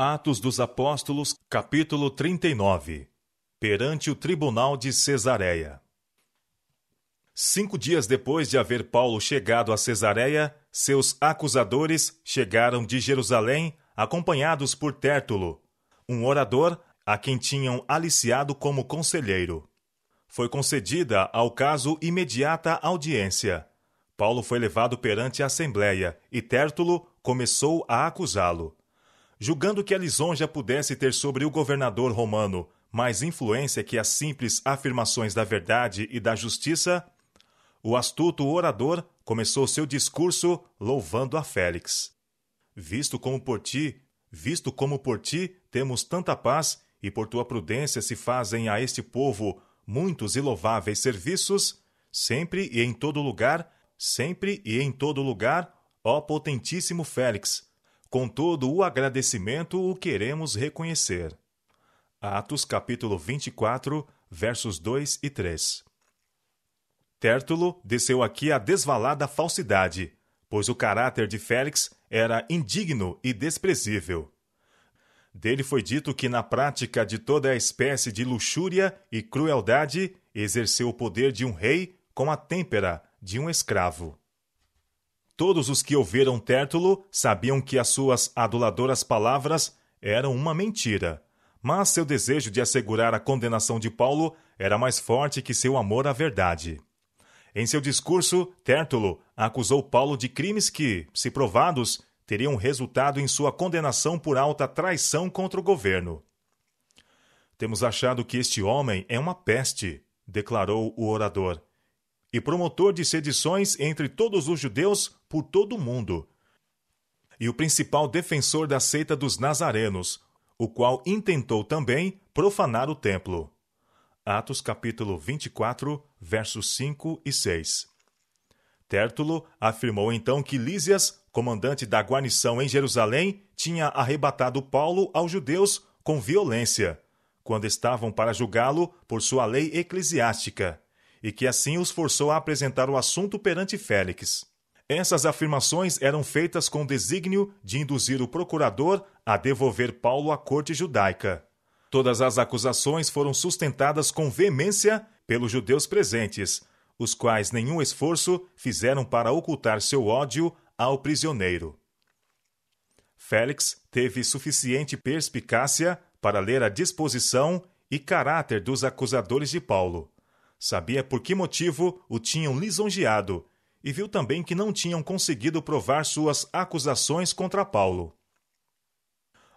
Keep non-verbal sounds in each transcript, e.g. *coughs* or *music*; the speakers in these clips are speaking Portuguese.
Atos dos Apóstolos, capítulo 39 Perante o Tribunal de Cesareia Cinco dias depois de haver Paulo chegado a Cesareia, seus acusadores chegaram de Jerusalém, acompanhados por Tértulo, um orador a quem tinham aliciado como conselheiro. Foi concedida ao caso imediata audiência. Paulo foi levado perante a Assembleia e Tértulo começou a acusá-lo julgando que a lisonja pudesse ter sobre o governador romano mais influência que as simples afirmações da verdade e da justiça, o astuto orador começou seu discurso louvando a Félix. Visto como por ti, visto como por ti temos tanta paz e por tua prudência se fazem a este povo muitos e louváveis serviços, sempre e em todo lugar, sempre e em todo lugar, ó potentíssimo Félix, com todo o agradecimento o queremos reconhecer. Atos capítulo 24, versos 2 e 3. Tértulo desceu aqui a desvalada falsidade, pois o caráter de Félix era indigno e desprezível. Dele foi dito que, na prática de toda a espécie de luxúria e crueldade, exerceu o poder de um rei com a têmpera de um escravo. Todos os que ouviram Tértulo sabiam que as suas aduladoras palavras eram uma mentira. Mas seu desejo de assegurar a condenação de Paulo era mais forte que seu amor à verdade. Em seu discurso, Tértulo acusou Paulo de crimes que, se provados, teriam resultado em sua condenação por alta traição contra o governo. Temos achado que este homem é uma peste, declarou o orador e promotor de sedições entre todos os judeus por todo o mundo. E o principal defensor da seita dos nazarenos, o qual intentou também profanar o templo. Atos capítulo 24, versos 5 e 6. Tértulo afirmou então que Lísias, comandante da guarnição em Jerusalém, tinha arrebatado Paulo aos judeus com violência, quando estavam para julgá-lo por sua lei eclesiástica, e que assim os forçou a apresentar o assunto perante Félix. Essas afirmações eram feitas com desígnio de induzir o procurador a devolver Paulo à corte judaica. Todas as acusações foram sustentadas com veemência pelos judeus presentes, os quais nenhum esforço fizeram para ocultar seu ódio ao prisioneiro. Félix teve suficiente perspicácia para ler a disposição e caráter dos acusadores de Paulo sabia por que motivo o tinham lisonjeado e viu também que não tinham conseguido provar suas acusações contra Paulo.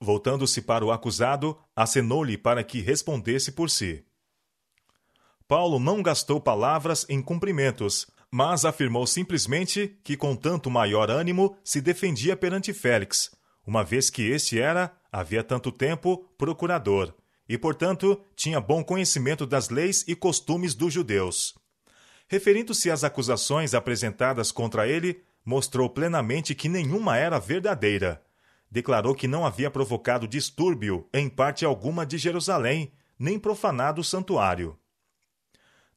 Voltando-se para o acusado, acenou-lhe para que respondesse por si. Paulo não gastou palavras em cumprimentos, mas afirmou simplesmente que, com tanto maior ânimo, se defendia perante Félix, uma vez que este era, havia tanto tempo, procurador e, portanto, tinha bom conhecimento das leis e costumes dos judeus. Referindo-se às acusações apresentadas contra ele, mostrou plenamente que nenhuma era verdadeira. Declarou que não havia provocado distúrbio em parte alguma de Jerusalém, nem profanado o santuário.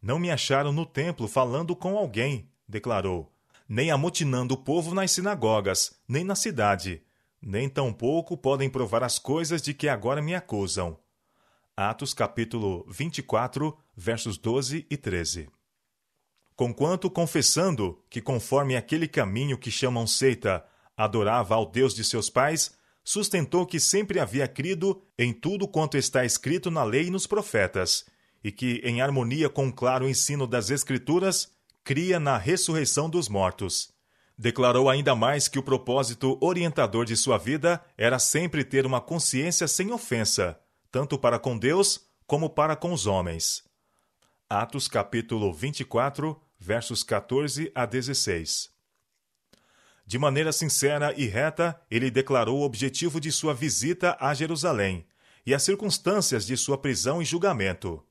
Não me acharam no templo falando com alguém, declarou, nem amotinando o povo nas sinagogas, nem na cidade, nem tampouco podem provar as coisas de que agora me acusam. Atos capítulo 24, versos 12 e 13. Conquanto confessando que conforme aquele caminho que chamam seita, adorava ao Deus de seus pais, sustentou que sempre havia crido em tudo quanto está escrito na lei e nos profetas, e que, em harmonia com o claro ensino das Escrituras, cria na ressurreição dos mortos. Declarou ainda mais que o propósito orientador de sua vida era sempre ter uma consciência sem ofensa, tanto para com Deus como para com os homens. Atos capítulo 24, versos 14 a 16. De maneira sincera e reta, ele declarou o objetivo de sua visita a Jerusalém e as circunstâncias de sua prisão e julgamento.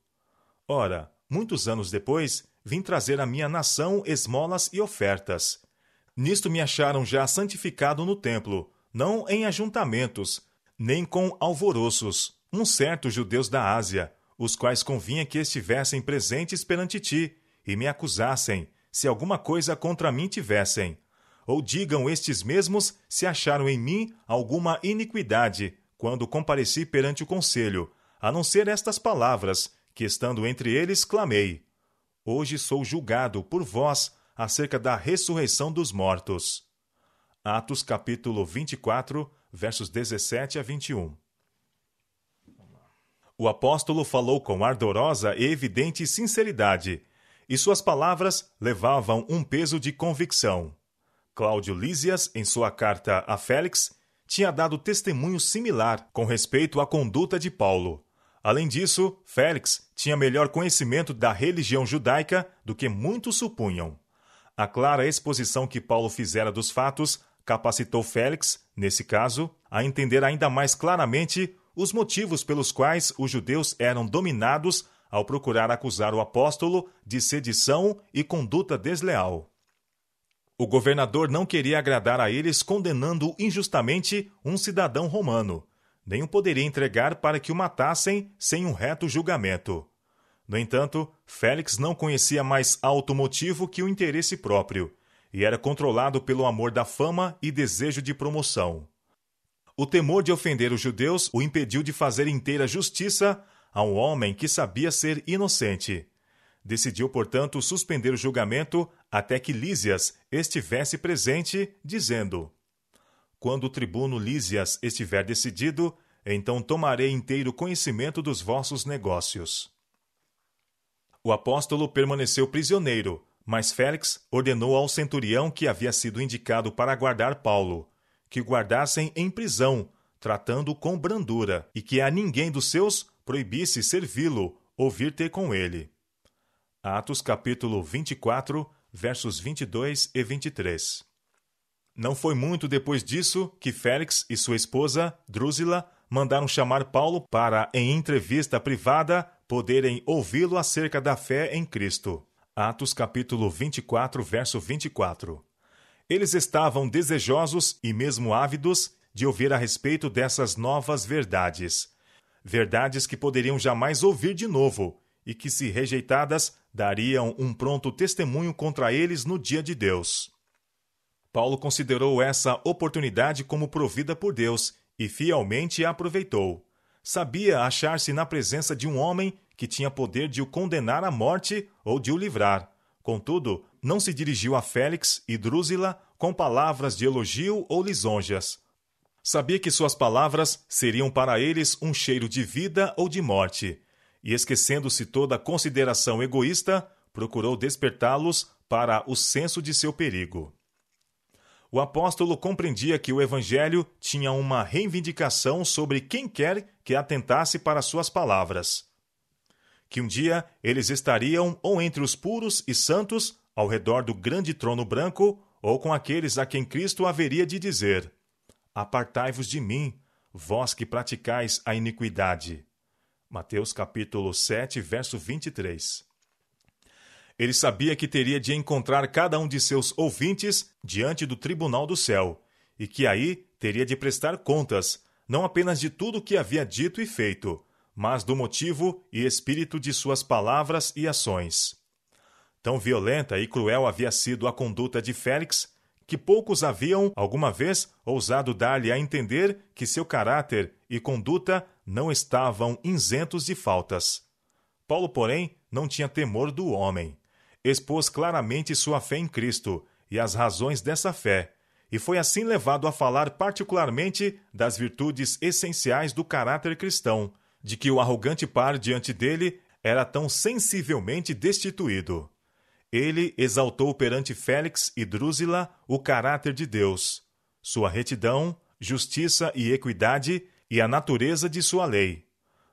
Ora, muitos anos depois, vim trazer à minha nação esmolas e ofertas. Nisto me acharam já santificado no templo, não em ajuntamentos, nem com alvoroços, um certo judeus da Ásia, os quais convinha que estivessem presentes perante ti, e me acusassem, se alguma coisa contra mim tivessem. Ou digam estes mesmos se acharam em mim alguma iniquidade, quando compareci perante o conselho, a não ser estas palavras, que estando entre eles clamei: Hoje sou julgado por vós acerca da ressurreição dos mortos. Atos capítulo 24, versos 17 a 21. O apóstolo falou com ardorosa e evidente sinceridade, e suas palavras levavam um peso de convicção. Cláudio Lísias, em sua carta a Félix, tinha dado testemunho similar com respeito à conduta de Paulo. Além disso, Félix tinha melhor conhecimento da religião judaica do que muitos supunham. A clara exposição que Paulo fizera dos fatos capacitou Félix, nesse caso, a entender ainda mais claramente os motivos pelos quais os judeus eram dominados ao procurar acusar o apóstolo de sedição e conduta desleal. O governador não queria agradar a eles condenando injustamente um cidadão romano, nem o poderia entregar para que o matassem sem um reto julgamento. No entanto, Félix não conhecia mais alto motivo que o interesse próprio, e era controlado pelo amor da fama e desejo de promoção. O temor de ofender os judeus o impediu de fazer inteira justiça a um homem que sabia ser inocente. Decidiu, portanto, suspender o julgamento até que Lísias estivesse presente, dizendo: Quando o tribuno Lísias estiver decidido, então tomarei inteiro conhecimento dos vossos negócios. O apóstolo permaneceu prisioneiro, mas Félix ordenou ao centurião que havia sido indicado para guardar Paulo que guardassem em prisão, tratando com brandura, e que a ninguém dos seus proibisse servi-lo ou vir ter com ele. Atos capítulo 24, versos 22 e 23. Não foi muito depois disso que Félix e sua esposa, Drúzila, mandaram chamar Paulo para, em entrevista privada, poderem ouvi-lo acerca da fé em Cristo. Atos capítulo 24, verso 24. Eles estavam desejosos e mesmo ávidos de ouvir a respeito dessas novas verdades. Verdades que poderiam jamais ouvir de novo e que, se rejeitadas, dariam um pronto testemunho contra eles no dia de Deus. Paulo considerou essa oportunidade como provida por Deus e fielmente a aproveitou. Sabia achar-se na presença de um homem que tinha poder de o condenar à morte ou de o livrar. Contudo, não se dirigiu a Félix e Drúzila com palavras de elogio ou lisonjas. Sabia que suas palavras seriam para eles um cheiro de vida ou de morte, e esquecendo-se toda consideração egoísta, procurou despertá-los para o senso de seu perigo. O apóstolo compreendia que o evangelho tinha uma reivindicação sobre quem quer que atentasse para suas palavras. Que um dia eles estariam ou entre os puros e santos ao redor do grande trono branco, ou com aqueles a quem Cristo haveria de dizer: Apartai-vos de mim, vós que praticais a iniquidade. Mateus capítulo 7, verso 23. Ele sabia que teria de encontrar cada um de seus ouvintes diante do tribunal do céu, e que aí teria de prestar contas, não apenas de tudo o que havia dito e feito, mas do motivo e espírito de suas palavras e ações. Tão violenta e cruel havia sido a conduta de Félix que poucos haviam alguma vez ousado dar-lhe a entender que seu caráter e conduta não estavam isentos de faltas. Paulo, porém, não tinha temor do homem. Expôs claramente sua fé em Cristo e as razões dessa fé, e foi assim levado a falar particularmente das virtudes essenciais do caráter cristão, de que o arrogante par diante dele era tão sensivelmente destituído ele exaltou perante Félix e Drúzila o caráter de Deus, sua retidão, justiça e equidade e a natureza de sua lei.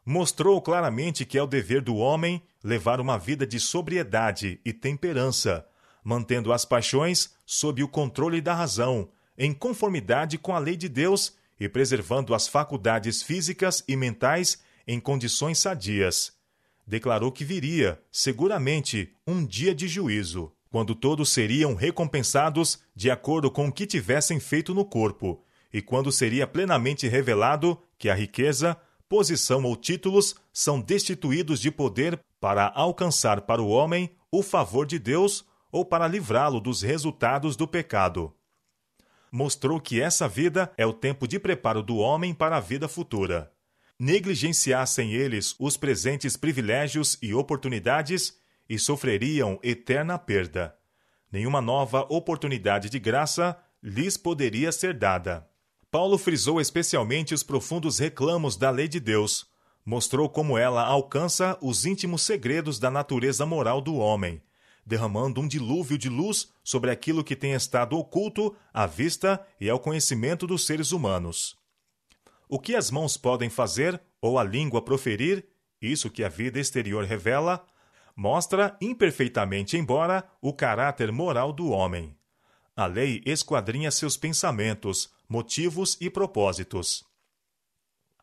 Mostrou claramente que é o dever do homem levar uma vida de sobriedade e temperança, mantendo as paixões sob o controle da razão, em conformidade com a lei de Deus e preservando as faculdades físicas e mentais em condições sadias declarou que viria, seguramente, um dia de juízo, quando todos seriam recompensados de acordo com o que tivessem feito no corpo, e quando seria plenamente revelado que a riqueza, posição ou títulos são destituídos de poder para alcançar para o homem o favor de Deus ou para livrá-lo dos resultados do pecado. Mostrou que essa vida é o tempo de preparo do homem para a vida futura negligenciassem eles os presentes privilégios e oportunidades e sofreriam eterna perda. Nenhuma nova oportunidade de graça lhes poderia ser dada. Paulo frisou especialmente os profundos reclamos da lei de Deus, mostrou como ela alcança os íntimos segredos da natureza moral do homem, derramando um dilúvio de luz sobre aquilo que tem estado oculto à vista e ao conhecimento dos seres humanos o que as mãos podem fazer ou a língua proferir, isso que a vida exterior revela, mostra imperfeitamente, embora, o caráter moral do homem. A lei esquadrinha seus pensamentos, motivos e propósitos.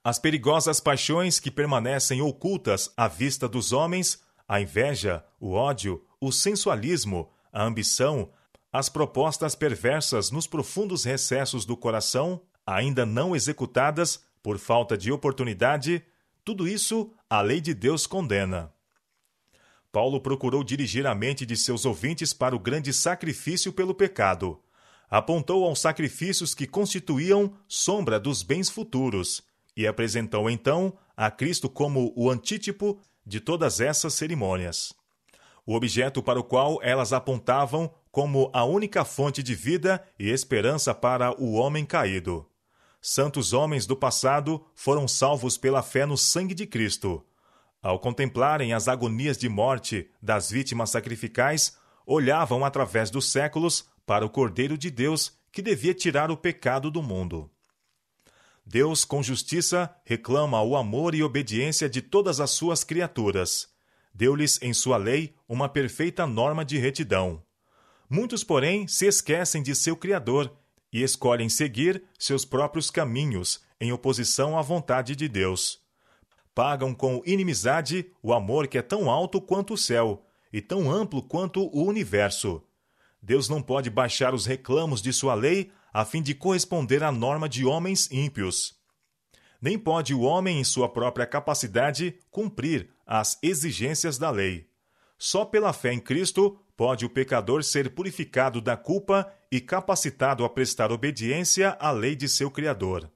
As perigosas paixões que permanecem ocultas à vista dos homens, a inveja, o ódio, o sensualismo, a ambição, as propostas perversas nos profundos recessos do coração, ainda não executadas por falta de oportunidade, tudo isso a lei de Deus condena. Paulo procurou dirigir a mente de seus ouvintes para o grande sacrifício pelo pecado. Apontou aos sacrifícios que constituíam sombra dos bens futuros e apresentou então a Cristo como o antítipo de todas essas cerimônias. O objeto para o qual elas apontavam como a única fonte de vida e esperança para o homem caído santos homens do passado foram salvos pela fé no sangue de Cristo. Ao contemplarem as agonias de morte das vítimas sacrificais, olhavam através dos séculos para o Cordeiro de Deus que devia tirar o pecado do mundo. Deus, com justiça, reclama o amor e obediência de todas as suas criaturas. Deu-lhes em sua lei uma perfeita norma de retidão. Muitos, porém, se esquecem de seu Criador e escolhem seguir seus próprios caminhos em oposição à vontade de Deus. Pagam com inimizade o amor que é tão alto quanto o céu e tão amplo quanto o universo. Deus não pode baixar os reclamos de sua lei a fim de corresponder à norma de homens ímpios. Nem pode o homem, em sua própria capacidade, cumprir as exigências da lei. Só pela fé em Cristo pode o pecador ser purificado da culpa e capacitado a prestar obediência à lei de seu Criador.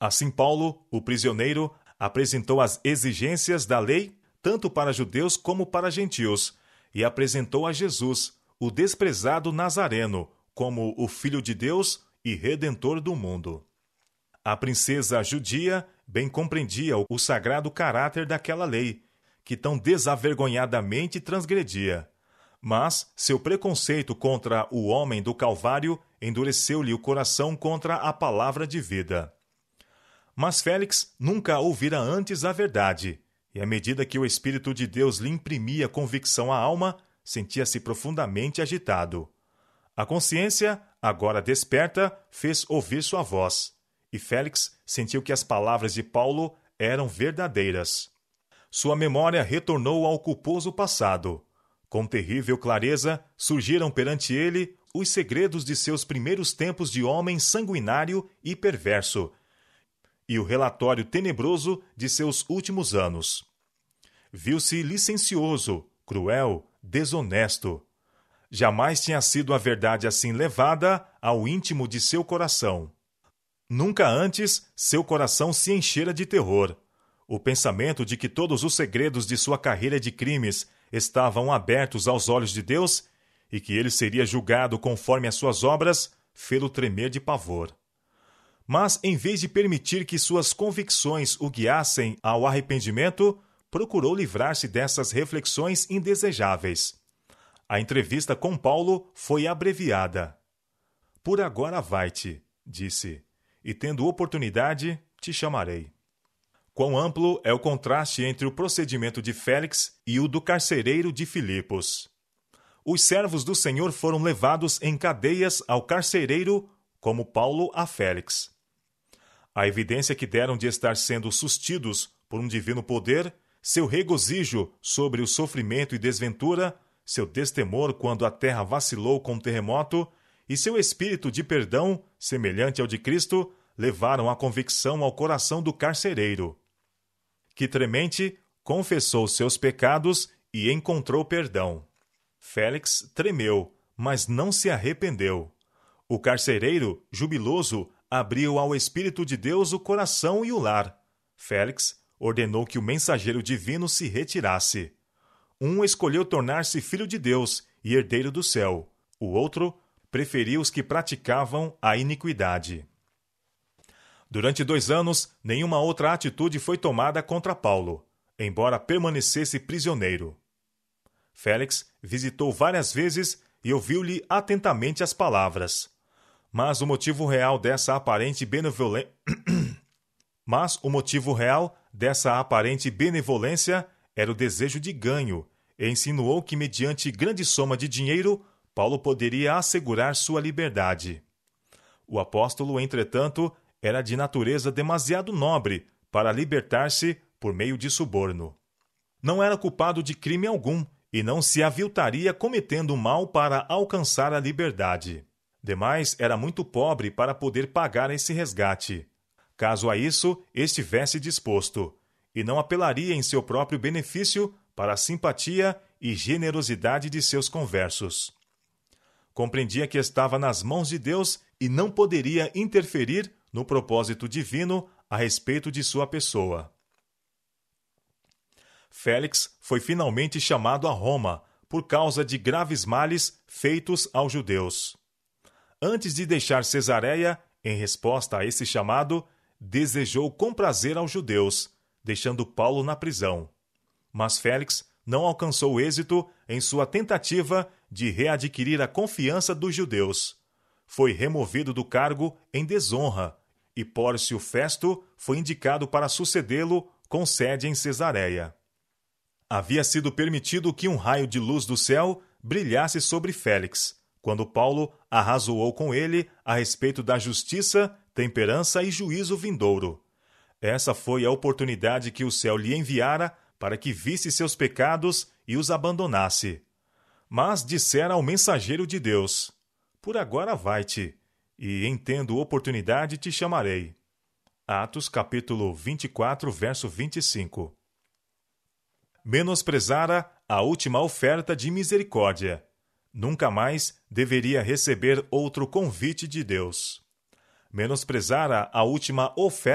Assim, Paulo, o prisioneiro, apresentou as exigências da lei tanto para judeus como para gentios, e apresentou a Jesus, o desprezado Nazareno, como o Filho de Deus e Redentor do mundo. A princesa judia bem compreendia o sagrado caráter daquela lei, que tão desavergonhadamente transgredia. Mas seu preconceito contra o homem do Calvário endureceu-lhe o coração contra a palavra de vida. Mas Félix nunca ouvira antes a verdade, e à medida que o Espírito de Deus lhe imprimia convicção à alma, sentia-se profundamente agitado. A consciência, agora desperta, fez ouvir sua voz, e Félix sentiu que as palavras de Paulo eram verdadeiras. Sua memória retornou ao culposo passado, com terrível clareza, surgiram perante ele os segredos de seus primeiros tempos de homem sanguinário e perverso, e o relatório tenebroso de seus últimos anos. Viu-se licencioso, cruel, desonesto. Jamais tinha sido a verdade assim levada ao íntimo de seu coração. Nunca antes seu coração se enchera de terror. O pensamento de que todos os segredos de sua carreira de crimes estavam abertos aos olhos de Deus e que ele seria julgado conforme as suas obras, fê-lo tremer de pavor. Mas, em vez de permitir que suas convicções o guiassem ao arrependimento, procurou livrar-se dessas reflexões indesejáveis. A entrevista com Paulo foi abreviada. Por agora vai-te, disse, e tendo oportunidade, te chamarei. Quão amplo é o contraste entre o procedimento de Félix e o do carcereiro de Filipos. Os servos do Senhor foram levados em cadeias ao carcereiro, como Paulo a Félix. A evidência que deram de estar sendo sustidos por um divino poder, seu regozijo sobre o sofrimento e desventura, seu destemor quando a terra vacilou com o um terremoto, e seu espírito de perdão, semelhante ao de Cristo, levaram a convicção ao coração do carcereiro que tremente confessou seus pecados e encontrou perdão. Félix tremeu, mas não se arrependeu. O carcereiro, jubiloso, abriu ao Espírito de Deus o coração e o lar. Félix ordenou que o mensageiro divino se retirasse. Um escolheu tornar-se filho de Deus e herdeiro do céu. O outro preferiu os que praticavam a iniquidade. Durante dois anos, nenhuma outra atitude foi tomada contra Paulo, embora permanecesse prisioneiro. Félix visitou várias vezes e ouviu-lhe atentamente as palavras. Mas o motivo real dessa aparente benevolência. *coughs* Mas o motivo real dessa aparente benevolência era o desejo de ganho, e insinuou que, mediante grande soma de dinheiro, Paulo poderia assegurar sua liberdade. O apóstolo, entretanto, era de natureza demasiado nobre para libertar-se por meio de suborno. Não era culpado de crime algum e não se aviltaria cometendo mal para alcançar a liberdade. Demais, era muito pobre para poder pagar esse resgate, caso a isso estivesse disposto, e não apelaria em seu próprio benefício para a simpatia e generosidade de seus conversos. Compreendia que estava nas mãos de Deus e não poderia interferir no propósito divino a respeito de sua pessoa. Félix foi finalmente chamado a Roma por causa de graves males feitos aos judeus. Antes de deixar Cesareia, em resposta a esse chamado, desejou com prazer aos judeus, deixando Paulo na prisão. Mas Félix não alcançou êxito em sua tentativa de readquirir a confiança dos judeus. Foi removido do cargo em desonra e Pórcio Festo foi indicado para sucedê-lo com sede em Cesareia. Havia sido permitido que um raio de luz do céu brilhasse sobre Félix, quando Paulo arrazoou com ele a respeito da justiça, temperança e juízo vindouro. Essa foi a oportunidade que o céu lhe enviara para que visse seus pecados e os abandonasse. Mas dissera ao mensageiro de Deus: Por agora vai-te e em tendo oportunidade te chamarei. Atos capítulo 24, verso 25. Menosprezara a última oferta de misericórdia. Nunca mais deveria receber outro convite de Deus. Menosprezara a última oferta